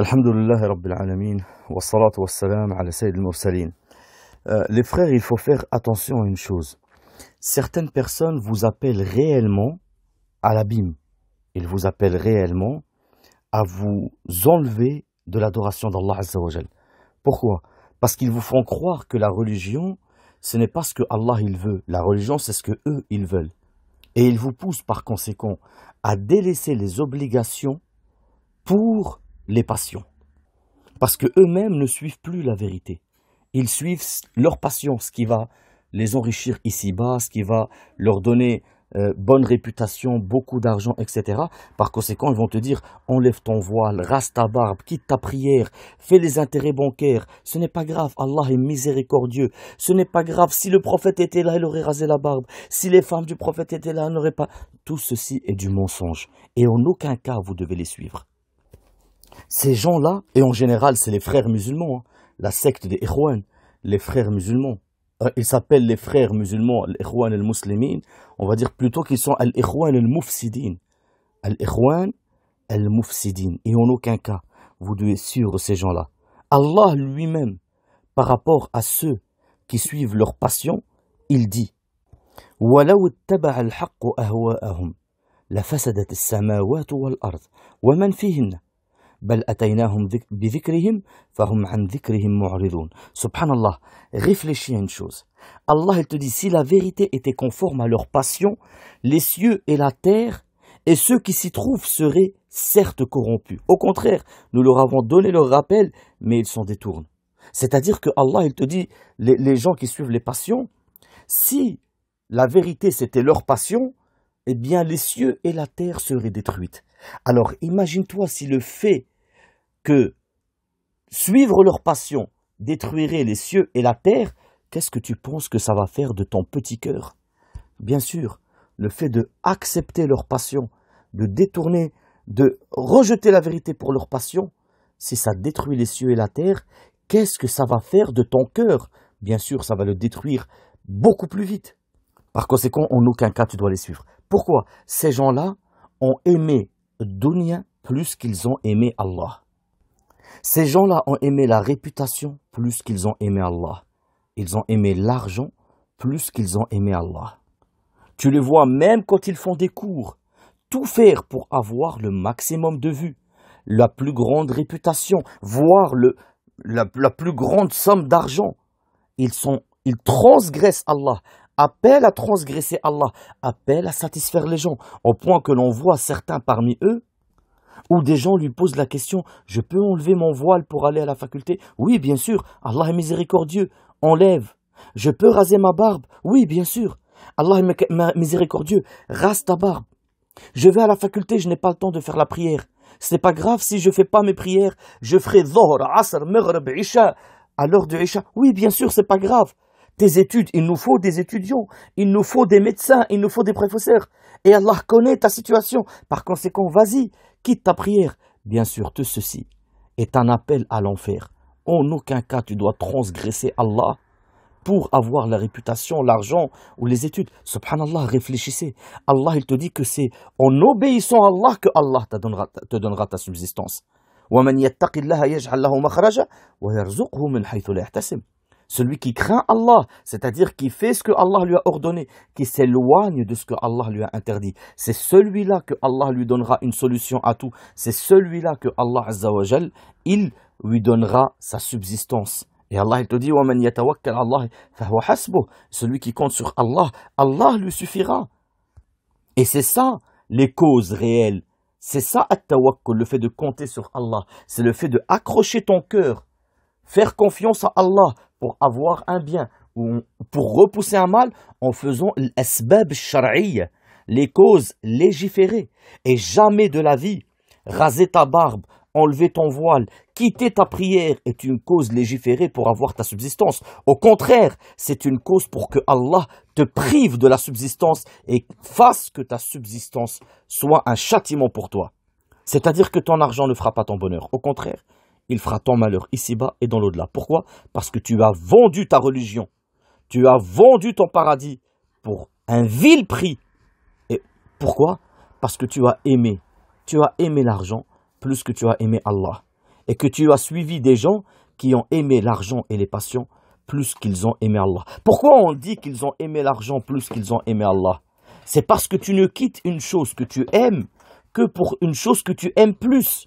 الحمد Rabbil Alameen, wa wassalam ala Sayyid al euh, Les frères, il faut faire attention à une chose. Certaines personnes vous appellent réellement à l'abîme. Ils vous appellent réellement à vous enlever de l'adoration d'Allah Azza Pourquoi Parce qu'ils vous font croire que la religion, ce n'est pas ce que Allah il veut. La religion, c'est ce que eux ils veulent. Et ils vous poussent par conséquent à délaisser les obligations pour les passions. Parce que eux-mêmes ne suivent plus la vérité. Ils suivent leur passion, ce qui va les enrichir ici-bas, ce qui va leur donner euh, bonne réputation, beaucoup d'argent, etc. Par conséquent, ils vont te dire enlève ton voile, rase ta barbe, quitte ta prière, fais les intérêts bancaires. Ce n'est pas grave, Allah est miséricordieux. Ce n'est pas grave, si le prophète était là, il aurait rasé la barbe. Si les femmes du prophète étaient là, elles n'auraient pas. Tout ceci est du mensonge. Et en aucun cas, vous devez les suivre. Ces gens-là, et en général, c'est les frères musulmans, hein. la secte des Ikhwan, les frères musulmans. Euh, ils s'appellent les frères musulmans, al-Ikhwan al-Muslimin. On va dire plutôt qu'ils sont al-Ikhwan al-Mufsidin. al al-Mufsidin. Et en aucun cas, vous devez suivre ces gens-là. Allah lui-même, par rapport à ceux qui suivent leur passion, il dit la wa man بل Subhanallah, réfléchis à une chose. Allah il te dit si la vérité était conforme à leur passion, les cieux et la terre et ceux qui s'y trouvent seraient certes corrompus. Au contraire, nous leur avons donné leur rappel, mais ils s'en détournent. C'est-à-dire que Allah il te dit les, les gens qui suivent les passions, si la vérité c'était leur passion, eh bien les cieux et la terre seraient détruites. Alors imagine-toi si le fait que suivre leur passion détruirait les cieux et la terre, qu'est-ce que tu penses que ça va faire de ton petit cœur Bien sûr, le fait de accepter leur passion, de détourner, de rejeter la vérité pour leur passion, si ça détruit les cieux et la terre, qu'est-ce que ça va faire de ton cœur Bien sûr, ça va le détruire beaucoup plus vite. Par conséquent, en aucun cas tu dois les suivre. Pourquoi Ces gens-là ont aimé Dunia plus qu'ils ont aimé Allah. Ces gens-là ont aimé la réputation plus qu'ils ont aimé Allah. Ils ont aimé l'argent plus qu'ils ont aimé Allah. Tu le vois même quand ils font des cours. Tout faire pour avoir le maximum de vues, la plus grande réputation, voire le, la, plus grande somme d'argent. Ils, sont, ils transgressent Allah, appellent à transgresser Allah, appellent à satisfaire les gens, au point que l'on voit certains parmi eux où des gens lui posent la question Je peux enlever mon voile pour aller à la faculté Oui, bien sûr. Allah est miséricordieux. Enlève. Je peux raser ma barbe Oui, bien sûr. Allah est miséricordieux. Rase ta barbe. Je vais à la faculté, je n'ai pas le temps de faire la prière. Ce n'est pas grave si je ne fais pas mes prières. Je ferai Dhuhr, Asr, Maghrib, Isha. À l'heure de Isha. Oui, bien sûr, ce n'est pas grave. Tes études, il nous faut des étudiants, il nous faut des médecins, il nous faut des professeurs. Et Allah connaît ta situation. Par conséquent, vas-y quitte ta prière. Bien sûr, tout ceci est un appel à l'enfer. En aucun cas tu dois transgresser Allah pour avoir la réputation, l'argent ou les études. Subhanallah, réfléchissez. Allah, il te dit que c'est en obéissant à Allah que Allah te donnera, ta subsistance. Celui qui craint Allah, c'est-à-dire qui fait ce que Allah lui a ordonné, qui s'éloigne de ce que Allah lui a interdit, c'est celui-là que Allah lui donnera une solution à tout. C'est celui-là que Allah il lui donnera sa subsistance. Et Allah il te dit Celui qui compte sur Allah, Allah lui suffira. Et c'est ça les causes réelles. C'est ça le fait de compter sur Allah. C'est le fait de accrocher ton cœur, faire confiance à Allah, pour avoir un bien, ou pour repousser un mal en faisant l'asbab shar'iyya, les causes légiférées. Et jamais de la vie, raser ta barbe, enlever ton voile, quitter ta prière est une cause légiférée pour avoir ta subsistance. Au contraire, c'est une cause pour que Allah te prive de la subsistance et fasse que ta subsistance soit un châtiment pour toi. C'est-à-dire que ton argent ne fera pas ton bonheur. Au contraire, il fera ton malheur ici-bas et dans l'au-delà. Pourquoi Parce que tu as vendu ta religion, tu as vendu ton paradis pour un vil prix. Et pourquoi Parce que tu as aimé, tu as aimé l'argent plus que tu as aimé Allah. Et que tu as suivi des gens qui ont aimé l'argent et les passions plus qu'ils ont aimé Allah. Pourquoi on dit qu'ils ont aimé l'argent plus qu'ils ont aimé Allah C'est parce que tu ne quittes une chose que tu aimes que pour une chose que tu aimes plus.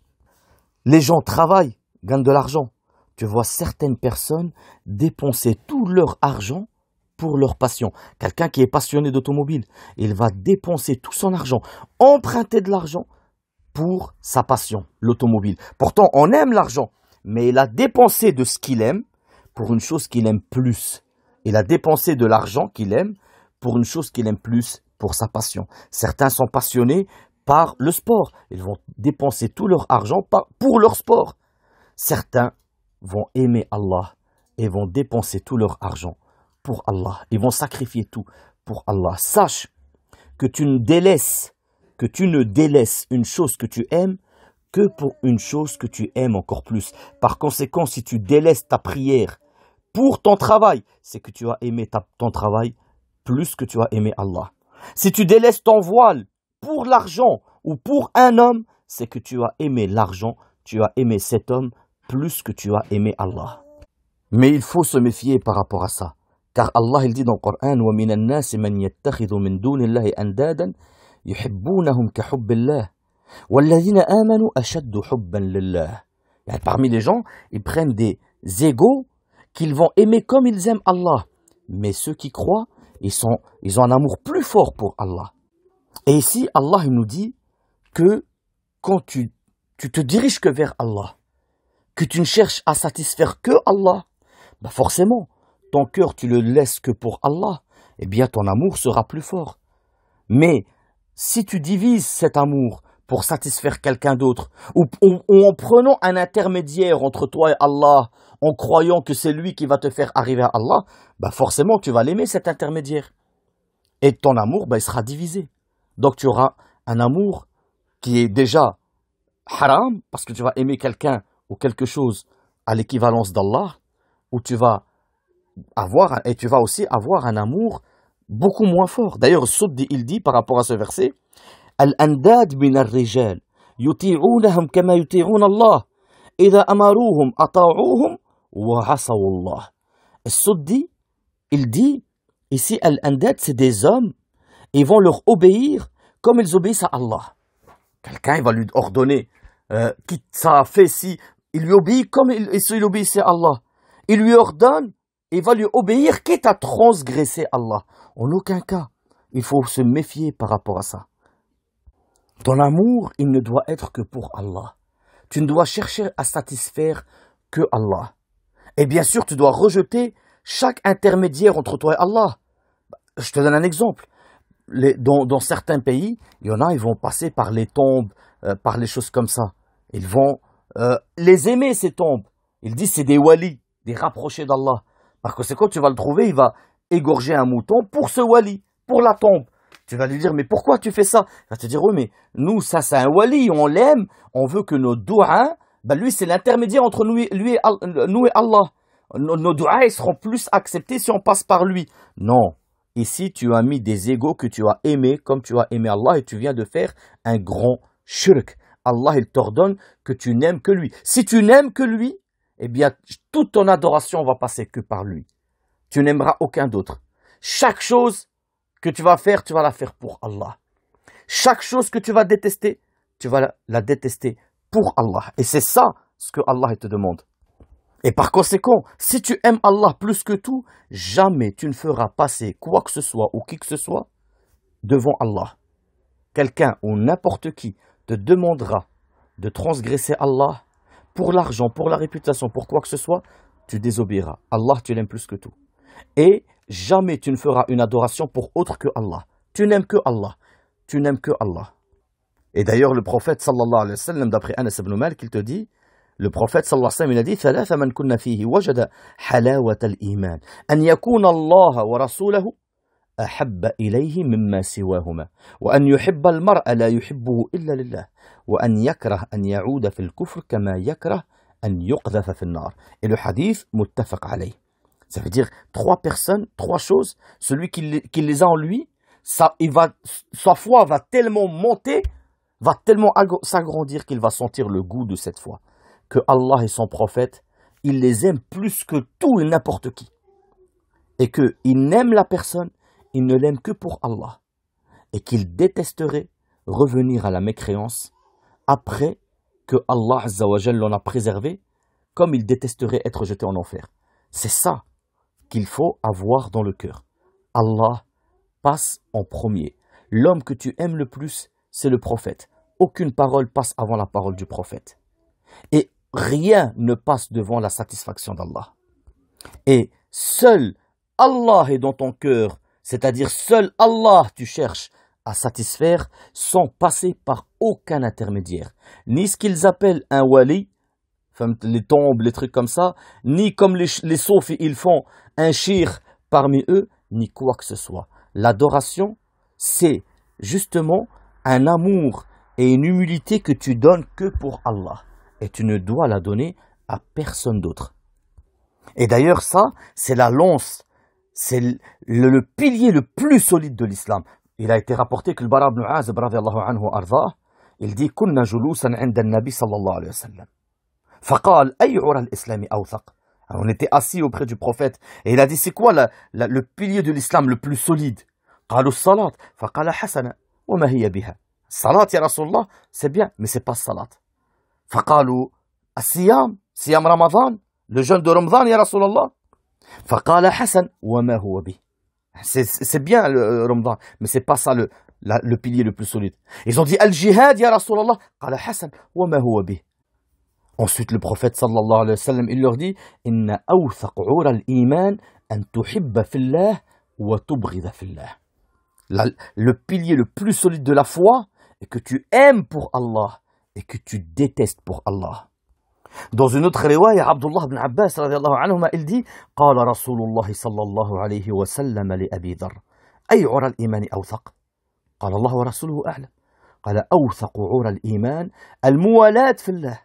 Les gens travaillent gagne de l'argent. Tu vois certaines personnes dépenser tout leur argent pour leur passion. Quelqu'un qui est passionné d'automobile, il va dépenser tout son argent, emprunter de l'argent pour sa passion, l'automobile. Pourtant, on aime l'argent, mais il a dépensé de ce qu'il aime pour une chose qu'il aime plus. Il a dépensé de l'argent qu'il aime pour une chose qu'il aime plus, pour sa passion. Certains sont passionnés par le sport. Ils vont dépenser tout leur argent pour leur sport. Certains vont aimer Allah et vont dépenser tout leur argent pour Allah. Ils vont sacrifier tout pour Allah. Sache que tu ne délaisses, que tu ne délaisses une chose que tu aimes que pour une chose que tu aimes encore plus. Par conséquent, si tu délaisses ta prière pour ton travail, c'est que tu as aimé ton travail plus que tu as aimé Allah. Si tu délaisses ton voile pour l'argent ou pour un homme, c'est que tu as aimé l'argent, tu as aimé cet homme plus que tu as aimé Allah. Mais il faut se méfier par rapport à ça. Car Allah il dit dans le Coran Parmi les gens, ils prennent des égaux qu'ils vont aimer comme ils aiment Allah. Mais ceux qui croient, ils, ils ont un amour plus fort pour Allah. Et ici, Allah il nous dit que quand tu, tu te diriges que vers Allah, que tu ne cherches à satisfaire que Allah, bah forcément, ton cœur, tu le laisses que pour Allah, eh bien ton amour sera plus fort. Mais si tu divises cet amour pour satisfaire quelqu'un d'autre, ou, en prenant un intermédiaire entre toi et Allah, en croyant que c'est lui qui va te faire arriver à Allah, bah forcément tu vas l'aimer cet intermédiaire. Et ton amour, bah, il sera divisé. Donc tu auras un amour qui est déjà haram, parce que tu vas aimer quelqu'un ou quelque chose à l'équivalence d'Allah, où tu vas avoir et tu vas aussi avoir un amour beaucoup moins fort. D'ailleurs, Soudi il dit par rapport à ce verset Al-andad min al-rijal yuti'unahum kama yuti'un Allah idha amaruhum ata'uhum wa Allah. Soudi il dit ici al-andad c'est des hommes ils vont leur obéir comme ils obéissent à Allah. Quelqu'un va lui ordonner euh, quitte ça, fait si... » Il lui obéit comme il, s'il obéissait à Allah. Il lui ordonne et va lui obéir quitte à transgresser Allah. En aucun cas, il faut se méfier par rapport à ça. Dans l'amour, il ne doit être que pour Allah. Tu ne dois chercher à satisfaire que Allah. Et bien sûr, tu dois rejeter chaque intermédiaire entre toi et Allah. Bah, je te donne un exemple. dans, certains pays, il y en a, ils vont passer par les tombes, euh, par les choses comme ça. Ils vont euh, les aimer ces tombes. Il dit c'est des wali, des rapprochés d'Allah. Parce que c'est quoi tu vas le trouver, il va égorger un mouton pour ce wali, pour la tombe. Tu vas lui dire, mais pourquoi tu fais ça Il va te dire, oui, mais nous, ça, c'est un wali, on l'aime, on veut que nos douas, ben lui, c'est l'intermédiaire entre nous et, lui et, Allah. Nos, nos ils seront plus acceptés si on passe par lui. Non. Ici, tu as mis des égaux que tu as aimés comme tu as aimé Allah et tu viens de faire un grand shirk. Allah, il t'ordonne que tu n'aimes que lui. Si tu n'aimes que lui, eh bien, toute ton adoration va passer que par lui. Tu n'aimeras aucun d'autre. Chaque chose que tu vas faire, tu vas la faire pour Allah. Chaque chose que tu vas détester, tu vas la, la détester pour Allah. Et c'est ça ce que Allah te demande. Et par conséquent, si tu aimes Allah plus que tout, jamais tu ne feras passer quoi que ce soit ou qui que ce soit devant Allah. Quelqu'un ou n'importe qui te demandera de transgresser Allah pour l'argent, pour la réputation, pour quoi que ce soit, tu désobéiras. Allah, tu l'aimes plus que tout. Et jamais tu ne feras une adoration pour autre que Allah. Tu n'aimes que Allah. Tu n'aimes que Allah. Et d'ailleurs, le prophète sallallahu alayhi wa sallam, d'après Anas ibn Malik, il te dit le prophète sallallahu alayhi wa sallam, il a dit ça veut dire trois personnes, trois choses, celui qui, les a en lui, il va, sa foi va tellement monter, va tellement s'agrandir qu'il va sentir le goût de cette foi. Que Allah et son prophète, il les aime plus que tout et n'importe qui. Et qu'il n'aime la personne il ne l'aime que pour Allah, et qu'il détesterait revenir à la mécréance après que Allah l'en a préservé, comme il détesterait être jeté en enfer. C'est ça qu'il faut avoir dans le cœur. Allah passe en premier. L'homme que tu aimes le plus, c'est le prophète. Aucune parole passe avant la parole du prophète. Et rien ne passe devant la satisfaction d'Allah. Et seul Allah est dans ton cœur c'est-à-dire seul Allah tu cherches à satisfaire sans passer par aucun intermédiaire, ni ce qu'ils appellent un wali, les tombes, les trucs comme ça, ni comme les, les ils font un shir parmi eux, ni quoi que ce soit. L'adoration, c'est justement un amour et une humilité que tu donnes que pour Allah. Et tu ne dois la donner à personne d'autre. Et d'ailleurs, ça, c'est la lance c'est le, pilier le plus solide de l'islam. Il a été rapporté que le Barab Nu'azib, radiallahu anhu, arda, il dit Kunna juloussan inda nabi sallallahu alayhi wa sallam. Faqal, ayyura l'islami awthaq. On était assis auprès du prophète. Et il a dit C'est quoi la, le pilier de l'islam le plus solide Qalu salat. Faqala hasana. Wa ma hiya biha. Salat, ya Rasulullah, c'est bien, mais c'est pas salat. Faqalu asiyam. Siyam ramadan. Le jeûne de ramadan, ya Rasulullah. C'est bien le euh, Ramadan, mais c'est pas ça le, pilier le plus solide. Ils ont dit Al-Jihad, ya Rasulallah. Qala Hassan, wa ma Ensuite, le prophète sallallahu alayhi wa sallam, il leur dit Inna al-iman tuhibba fillah wa Le pilier le plus solide de la foi est que tu aimes pour Allah et que tu détestes pour Allah. Dans une autre riwaya, Abdullah ibn Abbas radiallahu anhu, il dit قال رسول الله صلى الله عليه وسلم لأبي ذر أي عرى الإيمان أوثق؟ قال الله ورسوله أعلم قال أوثق عرى الإيمان الموالاة في الله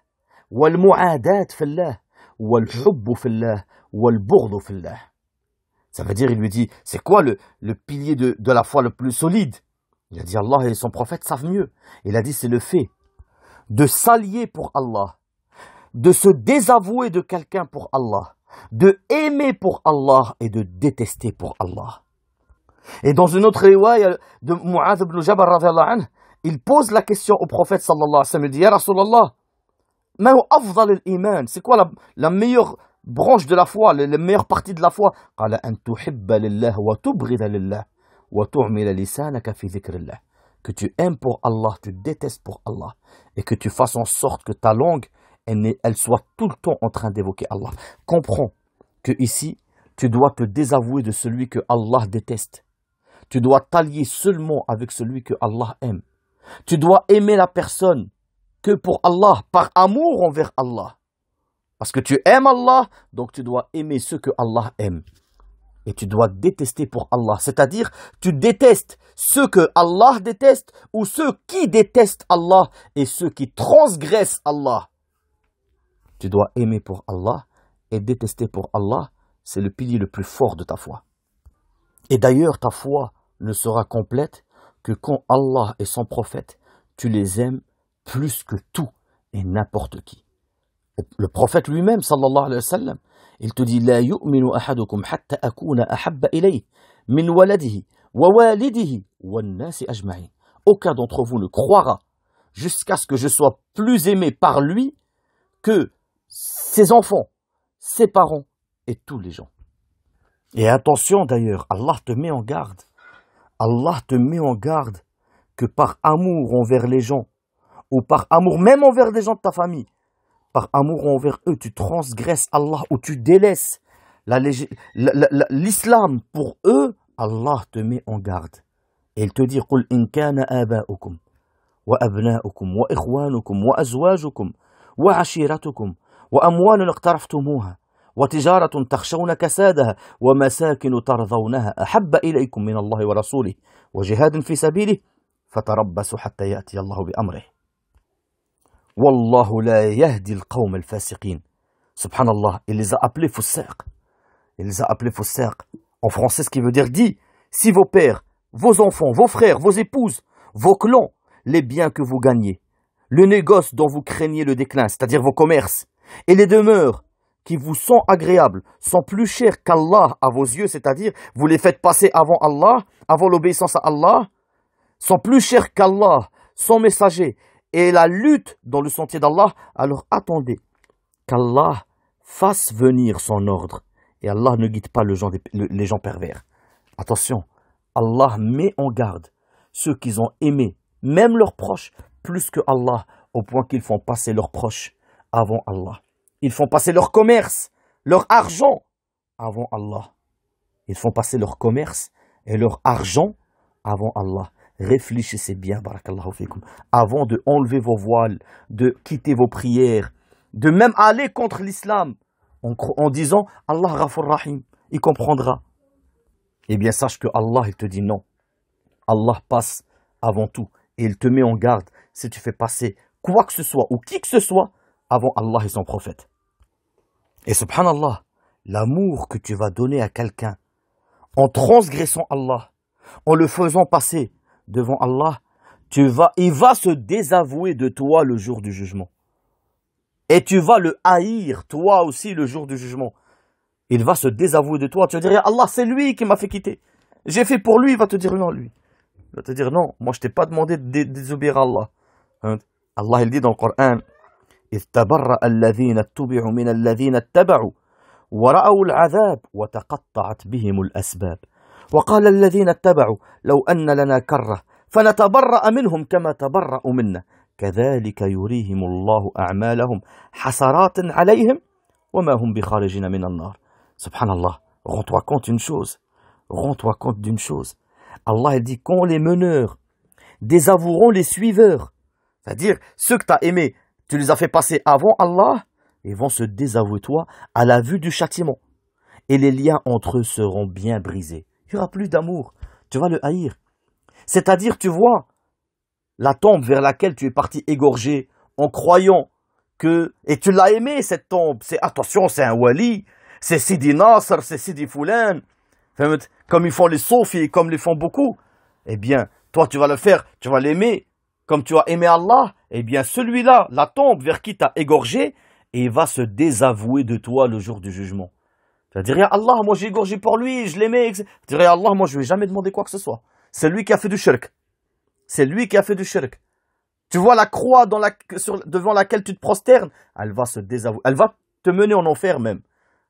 والمعاداة في الله والحب في الله والبغض في الله Ça veut dire, il lui dit, c'est quoi le, le pilier de, de la foi le plus solide Il a dit, Allah et son prophète savent mieux. Il a dit, c'est le fait de s'allier pour Allah de se désavouer de quelqu'un pour Allah, de aimer pour Allah et de détester pour Allah. Et dans une autre riwaya de Mu'adh ibn Jabal il pose la question au prophète sallallahu alayhi wa sallam, il dit, Ya c'est quoi la, meilleure branche de la foi, la meilleure partie de la foi Que tu aimes pour Allah, tu détestes pour Allah, et que tu fasses en sorte que ta langue elle, soit tout le temps en train d'évoquer Allah. Comprends que ici, tu dois te désavouer de celui que Allah déteste. Tu dois t'allier seulement avec celui que Allah aime. Tu dois aimer la personne que pour Allah, par amour envers Allah. Parce que tu aimes Allah, donc tu dois aimer ceux que Allah aime. Et tu dois détester pour Allah. C'est-à-dire, tu détestes ceux que Allah déteste ou ceux qui détestent Allah et ceux qui transgressent Allah. Tu dois aimer pour Allah et détester pour Allah. C'est le pilier le plus fort de ta foi. Et d'ailleurs, ta foi ne sera complète que quand Allah et son prophète, tu les aimes plus que tout et n'importe qui. Le prophète lui-même, sallallahu alayhi wa sallam, il te dit La yu'minu ahadukum hatta akuna ahabba ilayhi min waladihi wa walidihi wa nasi ajma'i. Aucun d'entre vous ne croira jusqu'à ce que je sois plus aimé par lui que ses enfants, ses parents et tous les gens. Et attention d'ailleurs, Allah te met en garde. Allah te met en garde que par amour envers les gens, ou par amour même envers des gens de ta famille, par amour envers eux, tu transgresses Allah ou tu délaisses l'islam pour eux, Allah te met en garde. Et il te dit, wa إن كان واموال اقترفتموها وتجاره تخشون كسادها ومساكن ترضونها احب اليكم من الله ورسوله وجهاد في سبيله فتربصوا حتى ياتي الله بامره والله لا يهدي القوم الفاسقين سبحان الله اللي أبلي فساق اللي زابلي فساق en français ce qui veut dire dit si vos pères vos enfants vos frères vos épouses vos clans les biens que vous gagnez le négoce dont vous craignez le déclin c'est-à-dire vos commerces et les demeures qui vous sont agréables sont plus chères qu'Allah à vos yeux, c'est-à-dire vous les faites passer avant Allah, avant l'obéissance à Allah, sont plus chères qu'Allah, son messager, et la lutte dans le sentier d'Allah, alors attendez qu'Allah fasse venir son ordre. Et Allah ne guide pas les gens pervers. Attention, Allah met en garde ceux qu'ils ont aimé, même leurs proches, plus que Allah, au point qu'ils font passer leurs proches avant Allah. Ils font passer leur commerce, leur argent avant Allah. Ils font passer leur commerce et leur argent avant Allah. Réfléchissez bien, barakallahu fikum, avant de enlever vos voiles, de quitter vos prières, de même aller contre l'islam en, disant Allah Rafur Rahim, il comprendra. Eh bien, sache que Allah, il te dit non. Allah passe avant tout et il te met en garde si tu fais passer quoi que ce soit ou qui que ce soit avant Allah et son prophète. Et subhanallah, l'amour que tu vas donner à quelqu'un en transgressant Allah, en le faisant passer devant Allah, tu vas, il va se désavouer de toi le jour du jugement. Et tu vas le haïr, toi aussi, le jour du jugement. Il va se désavouer de toi. Tu vas dire, Allah, c'est lui qui m'a fait quitter. J'ai fait pour lui, il va te dire non, lui. Il va te dire non, moi je t'ai pas demandé de désobéir à Allah. Hein? Allah, il dit dans le Coran, إذ تبرأ الذين اتبعوا من الذين اتبعوا ورأوا العذاب وتقطعت بهم الأسباب وقال الذين اتبعوا لو أن لنا كرة فنتبرأ منهم كما تبرأوا منا كذلك يريهم الله أعمالهم حسرات عليهم وما هم بخارجين من النار سبحان الله rends-toi compte une chose rends-toi compte d'une chose Allah dit quand les meneurs désavoueront les suiveurs c'est-à-dire ceux que tu as aimés tu les as fait passer avant Allah, ils vont se désavouer toi à la vue du châtiment. Et les liens entre eux seront bien brisés. Il n'y aura plus d'amour. Tu vas le haïr. C'est-à-dire, tu vois, la tombe vers laquelle tu es parti égorgé en croyant que... Et tu l'as aimé, cette tombe. C'est Attention, c'est un wali, c'est Sidi Nasser, c'est Sidi Foulen. Comme ils font les sophies, comme les font beaucoup. Eh bien, toi, tu vas le faire, tu vas l'aimer, comme tu as aimé Allah, eh bien celui-là, la tombe vers qui as égorgé, et va se désavouer de toi le jour du jugement. Tu dirais, Allah, moi j'ai égorgé pour lui, je l'aimais. Tu dirais, Allah, moi je lui ai jamais demander quoi que ce soit. C'est lui qui a fait du shirk. C'est lui qui a fait du shirk. Tu vois la croix devant laquelle tu te prosternes, elle va se désavouer. Elle va te mener en enfer même.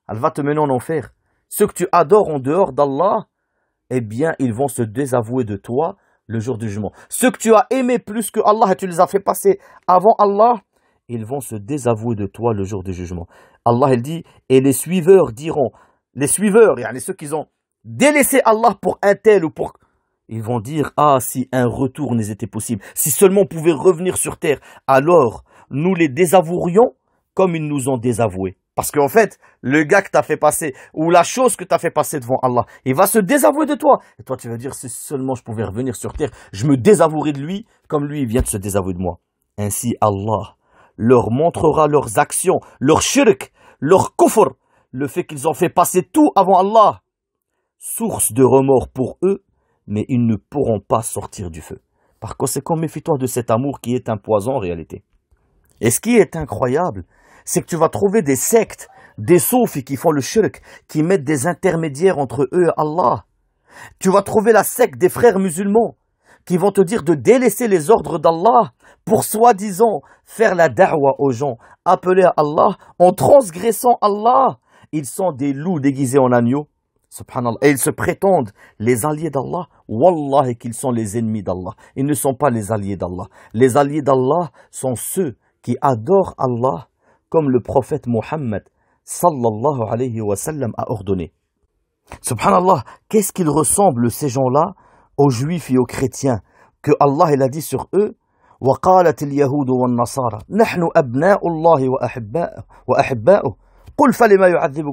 Elle va te mener en enfer. Ceux que tu adores en dehors d'Allah, eh bien, ils vont se désavouer de toi le jour du jugement. Ceux que tu as aimé plus que Allah et tu les as fait passer avant Allah, ils vont se désavouer de toi le jour du jugement. Allah, il dit, et les suiveurs diront, les suiveurs, et ceux qui ont délaissé Allah pour un tel ou pour... Ils vont dire, ah, si un retour n'était possible, si seulement on pouvait revenir sur terre, alors nous les désavouerions comme ils nous ont désavoués. Parce qu'en fait, le gars que as fait passer, ou la chose que tu as fait passer devant Allah, il va se désavouer de toi. Et toi, tu vas dire, si seulement je pouvais revenir sur terre, je me désavouerais de lui, comme lui, vient de se désavouer de moi. Ainsi, Allah leur montrera leurs actions, leur shirk, leur kufr, le fait qu'ils ont fait passer tout avant Allah, source de remords pour eux, mais ils ne pourront pas sortir du feu. Par conséquent, méfie-toi de cet amour qui est un poison en réalité. Et ce qui est incroyable, c'est que tu vas trouver des sectes, des soufis qui font le shirk, qui mettent des intermédiaires entre eux et Allah. Tu vas trouver la secte des frères musulmans qui vont te dire de délaisser les ordres d'Allah pour soi-disant faire la darwa aux gens, appeler à Allah en transgressant Allah. Ils sont des loups déguisés en agneaux, et ils se prétendent les alliés d'Allah. Wallah et qu'ils sont les ennemis d'Allah. Ils ne sont pas les alliés d'Allah. Les alliés d'Allah sont ceux qui adorent Allah comme le prophète Mohammed sallallahu alayhi wa sallam a ordonné. Subhanallah, qu'est-ce qu'ils ressemblent ces gens-là aux juifs et aux chrétiens que Allah il a dit sur eux وقالت اليهود والنصارى نحن أبناء الله وأحباؤه, وأحباؤه c'est-à-dire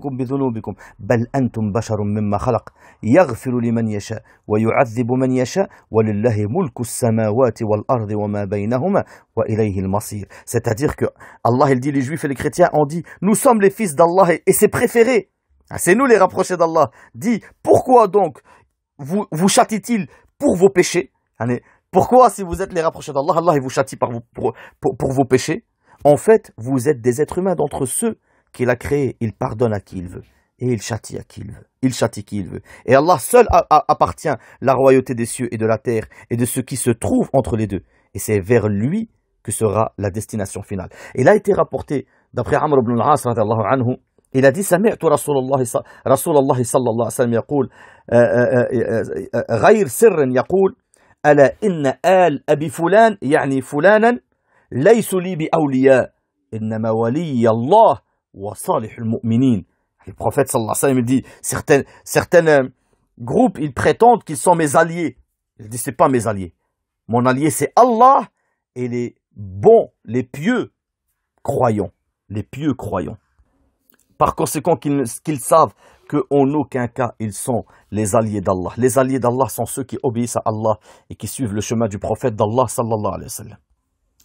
que Allah il dit les juifs et les chrétiens ont dit nous sommes les fils d'Allah et ses préférés ah, c'est nous les rapprochés d'Allah dit pourquoi donc vous, vous il pour vos péchés ah, pourquoi si vous êtes les rapprochés d'Allah Allah il vous châtie par vous, pour vos péchés en fait vous êtes des êtres humains d'entre ceux qu'il a créé, il pardonne à qui il veut et il châtie à qui il veut. Il châtie qui il veut. Et Allah seul appartient la royauté des cieux et de la terre et de ce qui se trouve entre les deux. Et c'est vers lui que sera la destination finale. Il a été rapporté d'après Amr ibn al-As anhu, il a dit سمعت رسول الله sallallahu الله صلى الله غير سر يقول ألا إن آل أبي فلان يعني فلانا ليس لي بأولياء إنما ولي الله le prophète sallallahu alayhi wa sallam dit certains, certains euh, groupes, ils prétendent qu'ils sont mes alliés. Il dit c'est pas mes alliés. Mon allié c'est Allah et les bons, les pieux croyants. Les pieux croyants. Par conséquent, qu'ils savent qu'en aucun cas ils sont les alliés d'Allah. Les alliés d'Allah sont ceux qui obéissent à Allah et qui suivent le chemin du prophète d'Allah sallallahu alayhi wa sallam.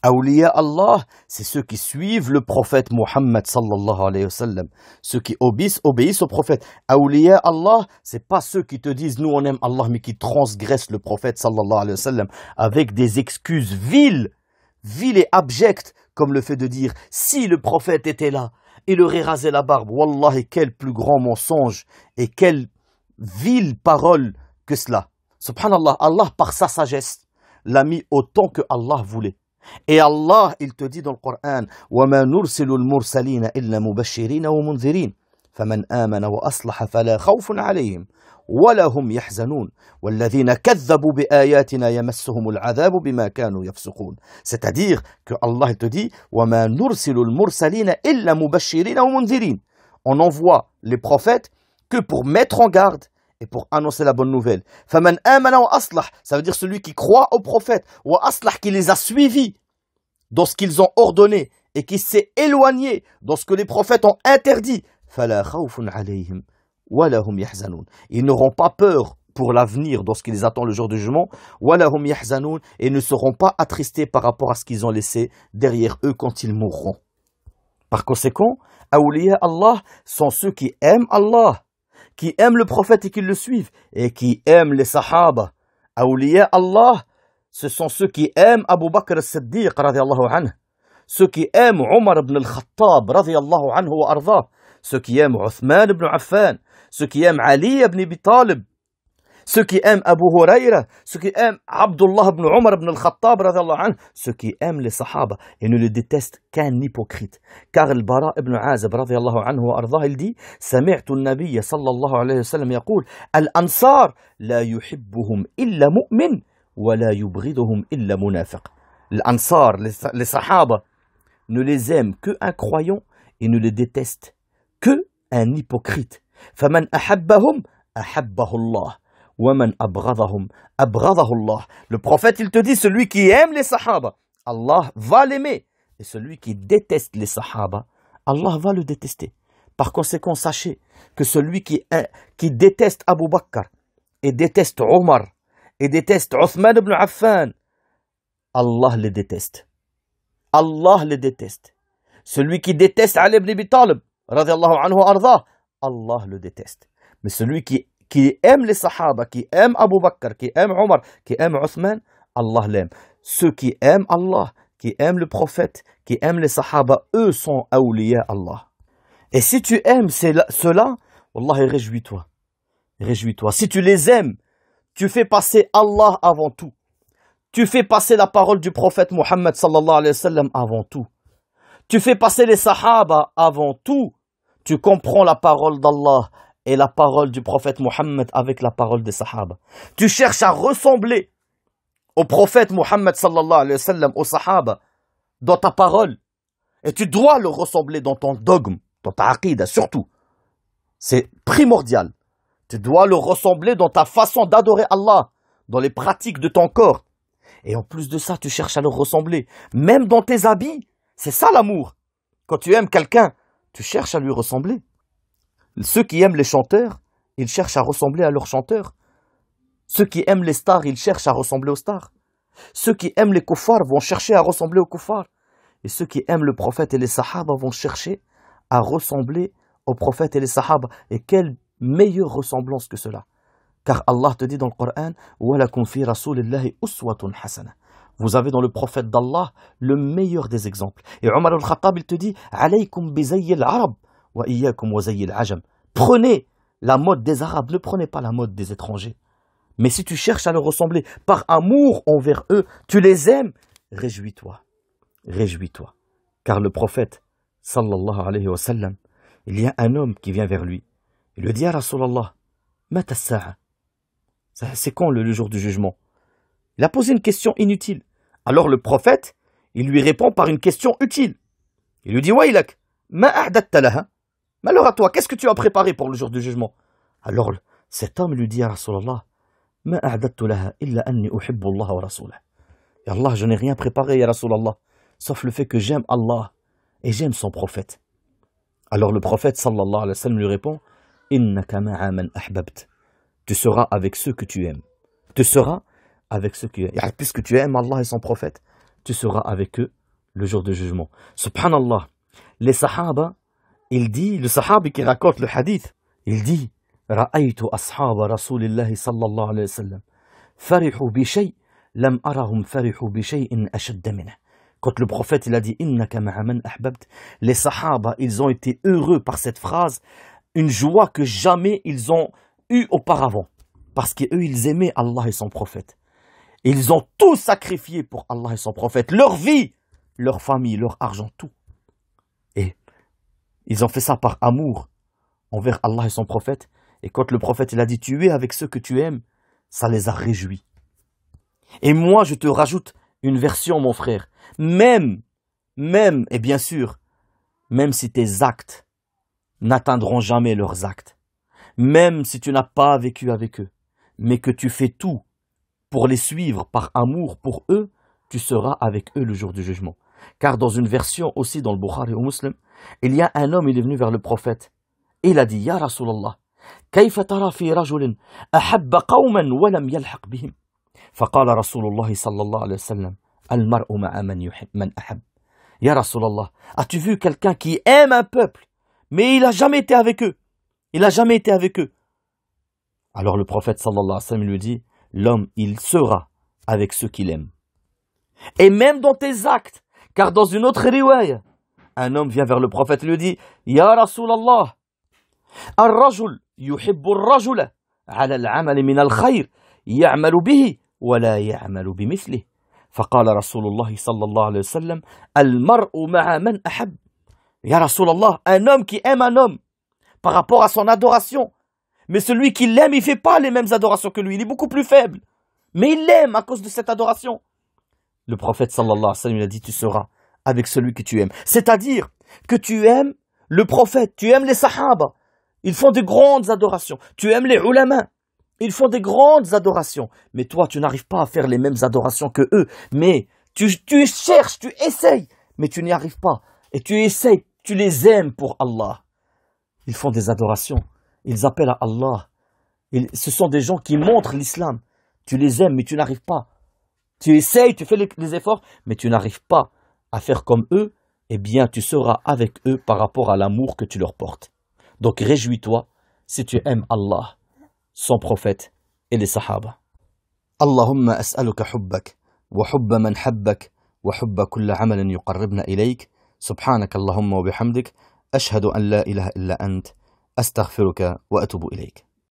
Awliya Allah, c'est ceux qui suivent le prophète Muhammad sallallahu alayhi wa sallam. Ceux qui obéissent, obéissent au prophète. Awliya Allah, c'est pas ceux qui te disent nous on aime Allah mais qui transgressent le prophète sallallahu alayhi wa sallam avec des excuses viles, viles et abjectes comme le fait de dire si le prophète était là, il aurait rasé la barbe. Wallah, et quel plus grand mensonge et quelle vile parole que cela. Subhanallah, Allah par sa sagesse l'a mis autant que Allah voulait. Et Allah, il te dit dans le Coran, وَمَا نُرْسِلُ الْمُرْسَلِينَ إِلَّا مُبَشِّرِينَ وَمُنْذِرِينَ فمن آمن وأصلح فلا خوف عليهم ولا هم يحزنون والذين كذبوا بآياتنا يمسهم العذاب بما كانوا يفسقون c'est-à-dire que Allah te dit وما نرسل المرسلين إلا مبشرين ومنذرين on envoie les prophètes que pour mettre en garde et pour annoncer la bonne nouvelle. aslah, ça veut dire celui qui croit au prophète, wa aslah qui les a suivis dans ce qu'ils ont ordonné et qui s'est éloigné dans ce que les prophètes ont interdit. Fala alayhim wa lahum Ils n'auront pas peur pour l'avenir dans ce qui les attend le jour du jugement, lahum et ne seront pas attristés par rapport à ce qu'ils ont laissé derrière eux quand ils mourront. Par conséquent, Awliya Allah sont ceux qui aiment Allah qui aiment le prophète et qui le suivent, et qui aiment les sahaba. Awliya Allah, ce sont ceux qui aiment Abu Bakr as-Siddiq, ceux qui aiment Omar ibn al-Khattab, anhu arda, ceux qui aiment Uthman ibn Affan, ceux qui aiment Ali ibn Abi Talib, ceux qui aiment Abu Huraira, ceux qui aiment Abdullah ibn Umar ibn al-Khattab, ceux qui aiment les Sahaba et ne le détestent qu'un hypocrite. Car le Bara ibn Azab, Azib, anhu ardah, il dit سمعت النبي صلى الله عليه Al-Ansar, la yuhibbuhum illa mu'min, wa la yubriduhum illa munafiq. L'Ansar, les, les Sahaba, ne les aime qu'un croyant et ne les déteste qu'un hypocrite. فمن أحبهم أحبه الله Le prophète, il te dit, celui qui aime les sahaba, Allah va l'aimer. Et celui qui déteste les sahaba, Allah va le détester. Par conséquent, sachez que celui qui, qui déteste Abu Bakr et déteste Omar et déteste Othman ibn Affan, Allah le déteste. Allah le déteste. Celui qui déteste Ali ibn Abi Talib, Allah le déteste. Mais celui qui qui aiment les Sahaba, qui aiment Abu Bakr, qui aiment Omar, qui aiment Othman, Allah l'aime. Ceux qui aiment Allah, qui aiment le prophète, qui aiment les Sahaba, eux sont awliya Allah. Et si tu aimes cela, Allah réjouis-toi. Réjouis-toi. Si tu les aimes, tu fais passer Allah avant tout. Tu fais passer la parole du prophète Mohammed sallallahu alayhi avant tout. Tu fais passer les sahaba avant tout. Tu comprends la parole d'Allah et la parole du prophète Mohammed avec la parole des Sahaba. Tu cherches à ressembler au prophète Mohammed sallallahu alayhi wa sallam, au Sahaba, dans ta parole. Et tu dois le ressembler dans ton dogme, dans ta aqidah surtout. C'est primordial. Tu dois le ressembler dans ta façon d'adorer Allah, dans les pratiques de ton corps. Et en plus de ça, tu cherches à le ressembler, même dans tes habits. C'est ça l'amour. Quand tu aimes quelqu'un, tu cherches à lui ressembler. Ceux qui aiment les chanteurs, ils cherchent à ressembler à leurs chanteurs. Ceux qui aiment les stars, ils cherchent à ressembler aux stars. Ceux qui aiment les koufars vont chercher à ressembler aux koufars. Et ceux qui aiment le prophète et les sahaba vont chercher à ressembler aux prophètes et les sahaba. Et quelle meilleure ressemblance que cela. Car Allah te dit dans le Coran, vous avez dans le prophète d'Allah le meilleur des exemples. Et Omar al-Khattab, il te dit, Prenez la mode des Arabes, ne prenez pas la mode des étrangers. Mais si tu cherches à leur ressembler par amour envers eux, tu les aimes, réjouis-toi, réjouis-toi. Car le prophète, sallallahu alayhi wa sallam, il y a un homme qui vient vers lui. Il lui dit, Rasulallah, c'est quand le, jour du jugement Il a posé une question inutile. Alors le prophète, il lui répond par une question utile. Il lui dit, Wa ma Malheur à toi, qu'est-ce que tu as préparé pour le jour du jugement Alors cet homme lui dit à Rasulallah, Ma laha illa anni Allah Et Allah, je n'ai rien préparé, Rasulallah, sauf le fait que j'aime Allah et j'aime son prophète. Alors le prophète sallallahu alayhi wa sallam lui répond, Inna Tu seras avec ceux que tu aimes. Tu seras avec ceux qui aimes. » ah, Puisque tu aimes Allah et son prophète, tu seras avec eux le jour du jugement. Subhanallah, les sahaba, il dit, le sahabi qui raconte le hadith, il dit, quand le prophète il a dit les sahaba ils ont été heureux par cette phrase une joie que jamais ils ont eu auparavant parce qu'eux, eux ils aimaient Allah et son prophète ils ont tout sacrifié pour Allah et son prophète leur vie leur famille leur argent tout ils ont fait ça par amour envers Allah et son prophète. Et quand le prophète il a dit tu es avec ceux que tu aimes, ça les a réjouis. Et moi, je te rajoute une version, mon frère. Même, même, et bien sûr, même si tes actes n'atteindront jamais leurs actes, même si tu n'as pas vécu avec eux, mais que tu fais tout pour les suivre par amour pour eux, tu seras avec eux le jour du jugement. Car dans une version aussi dans le Bukhari au Muslim, il y a un homme, il est venu vers le prophète. Il a dit, Ya Rasulallah, كيف ترى في رجل أحب قوما ولم يلحق بهم فقال رسول الله صلى الله عليه وسلم المرء مع من يحب من as-tu vu quelqu'un qui aime un peuple mais il a jamais été avec eux il a jamais été avec eux alors le prophète sallallahu alayhi wa sallam lui dit l'homme il sera avec ceux qu'il aime et même dans tes actes car dans une autre riwaya un homme vient vers le prophète et lui dit Ya Rasulallah, un homme qui aime un homme par rapport à son adoration mais celui qui l'aime il fait pas les mêmes adorations que lui il est beaucoup plus faible mais il l'aime à cause de cette adoration le prophète sallallahu alayhi wa sallam a dit tu seras avec celui que tu aimes. C'est-à-dire que tu aimes le prophète, tu aimes les sahaba, ils font des grandes adorations, tu aimes les ulama, ils font des grandes adorations, mais toi tu n'arrives pas à faire les mêmes adorations que eux, mais tu, cherches, tu essayes, mais tu n'y arrives pas, et tu essayes, tu les aimes pour Allah. Ils font des adorations, ils appellent à Allah, ce sont des gens qui montrent l'islam, tu les aimes mais tu n'arrives pas. Tu essayes, tu fais les efforts, mais tu n'arrives pas à faire comme eux, eh bien tu seras avec eux par rapport à l'amour que tu leur portes. Donc réjouis-toi si tu aimes Allah, son prophète et les sahaba. Allahumma as'aluka hubbak wa hubba man habbak wa hubba kulla amalin yuqarribna ilayk subhanak Allahumma wa bihamdik ashhadu an la ilaha illa ant astaghfiruka wa atubu ilayk.